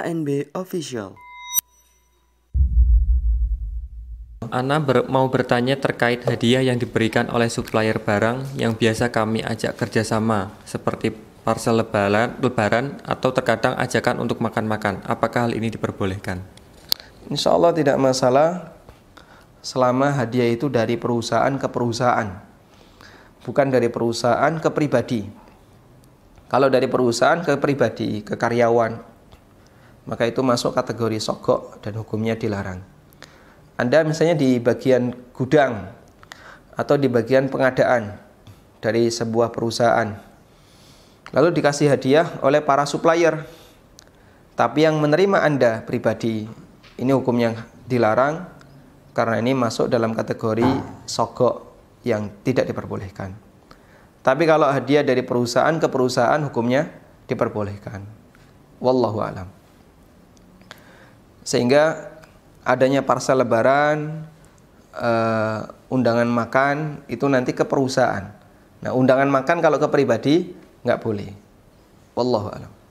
ANB Official. Ana ber mau bertanya terkait hadiah yang diberikan oleh supplier barang yang biasa kami ajak kerjasama, seperti parcel lebaran, lebaran atau terkadang ajakan untuk makan-makan. Apakah hal ini diperbolehkan? Insya Allah tidak masalah selama hadiah itu dari perusahaan ke perusahaan, bukan dari perusahaan ke pribadi. Kalau dari perusahaan ke pribadi, ke karyawan, maka itu masuk kategori sogok dan hukumnya dilarang. Anda misalnya di bagian gudang atau di bagian pengadaan dari sebuah perusahaan. Lalu dikasih hadiah oleh para supplier. Tapi yang menerima Anda pribadi, ini hukum yang dilarang karena ini masuk dalam kategori sogok yang tidak diperbolehkan. Tapi kalau hadiah dari perusahaan ke perusahaan hukumnya diperbolehkan. Wallahu alam sehingga adanya parsel lebaran uh, undangan makan itu nanti ke perusahaan nah undangan makan kalau ke pribadi nggak boleh wallahu alam